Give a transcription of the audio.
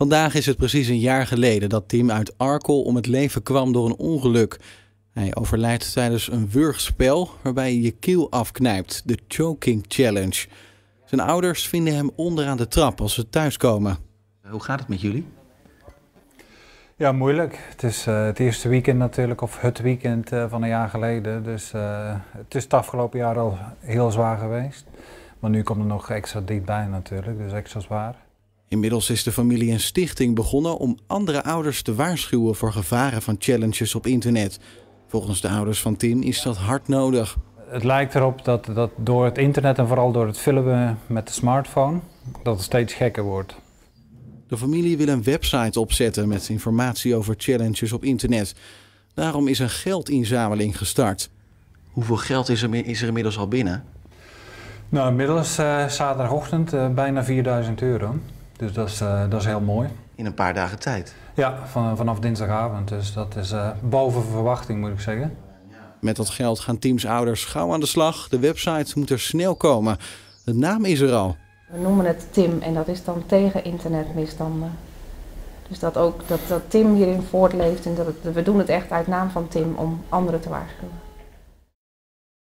Vandaag is het precies een jaar geleden dat Tim uit Arkel om het leven kwam door een ongeluk. Hij overlijdt tijdens een wurgspel waarbij je je keel afknijpt, de choking challenge. Zijn ouders vinden hem onderaan de trap als ze thuiskomen. Hoe gaat het met jullie? Ja, moeilijk. Het is eh, het eerste weekend natuurlijk, of het weekend eh, van een jaar geleden. Dus eh, het is het afgelopen jaar al heel zwaar geweest. Maar nu komt er nog extra diep bij natuurlijk, dus extra zwaar. Inmiddels is de familie een stichting begonnen om andere ouders te waarschuwen voor gevaren van challenges op internet. Volgens de ouders van Tim is dat hard nodig. Het lijkt erop dat, dat door het internet en vooral door het filmen met de smartphone, dat het steeds gekker wordt. De familie wil een website opzetten met informatie over challenges op internet. Daarom is een geldinzameling gestart. Hoeveel geld is er, inmiddels al binnen? Nou, inmiddels eh, zaterdagochtend eh, bijna 4000 euro. Dus dat is, eh, dat is heel mooi. In een paar dagen tijd? Ja, van, vanaf dinsdagavond. Dus dat is eh, boven verwachting, moet ik zeggen. Met dat geld gaan teams ouders gauw aan de slag. De website moet er snel komen. De naam is er al. We noemen het Tim en dat is dan tegen internetmisstanden. Dus dat ook dat, dat Tim hierin voortleeft en dat we doen het echt uit naam van Tim om anderen te waarschuwen.